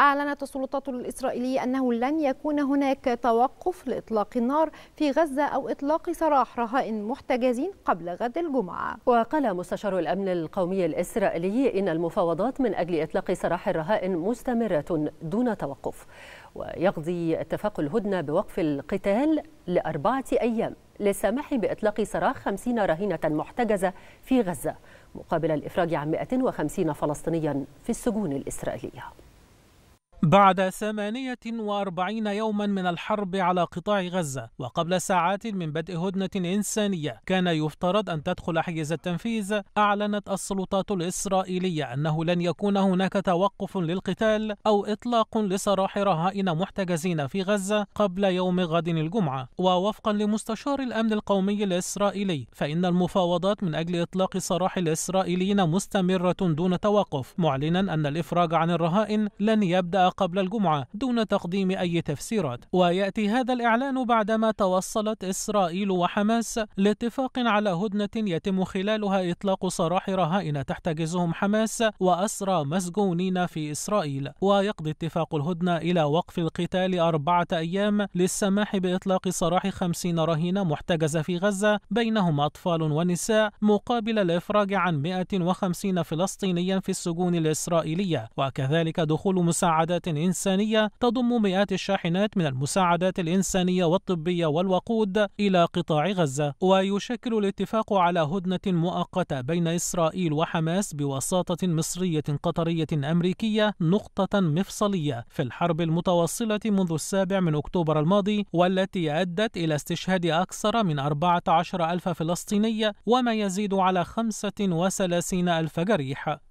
أعلنت السلطات الإسرائيلية أنه لن يكون هناك توقف لإطلاق النار في غزة أو إطلاق سراح رهائن محتجزين قبل غد الجمعة وقال مستشار الأمن القومي الإسرائيلي إن المفاوضات من أجل إطلاق سراح الرهائن مستمرة دون توقف ويقضي اتفاق الهدنة بوقف القتال لأربعة أيام للسماح بإطلاق سراح 50 رهينة محتجزة في غزة مقابل الإفراج عن 150 فلسطينيا في السجون الإسرائيلية بعد 48 يوما من الحرب على قطاع غزة وقبل ساعات من بدء هدنة إنسانية كان يفترض أن تدخل حيز التنفيذ أعلنت السلطات الإسرائيلية أنه لن يكون هناك توقف للقتال أو إطلاق لسراح رهائن محتجزين في غزة قبل يوم غد الجمعة ووفقا لمستشار الأمن القومي الإسرائيلي فإن المفاوضات من أجل إطلاق سراح الإسرائيليين مستمرة دون توقف معلنا أن الإفراج عن الرهائن لن يبدأ قبل الجمعة دون تقديم أي تفسيرات ويأتي هذا الإعلان بعدما توصلت إسرائيل وحماس لاتفاق على هدنة يتم خلالها إطلاق سراح رهائن تحتجزهم حماس وأسرى مسجونين في إسرائيل ويقضي اتفاق الهدنة إلى وقف القتال أربعة أيام للسماح بإطلاق سراح خمسين رهينة محتجزة في غزة بينهم أطفال ونساء مقابل الإفراج عن 150 فلسطينيا في السجون الإسرائيلية وكذلك دخول مساعدات مساعدات إنسانية تضم مئات الشاحنات من المساعدات الإنسانية والطبية والوقود إلى قطاع غزة ويشكل الاتفاق على هدنة مؤقتة بين إسرائيل وحماس بوساطة مصرية قطرية أمريكية نقطة مفصلية في الحرب المتواصلة منذ السابع من أكتوبر الماضي والتي أدت إلى استشهاد أكثر من 14 ألف فلسطيني وما يزيد على 35 ألف جريح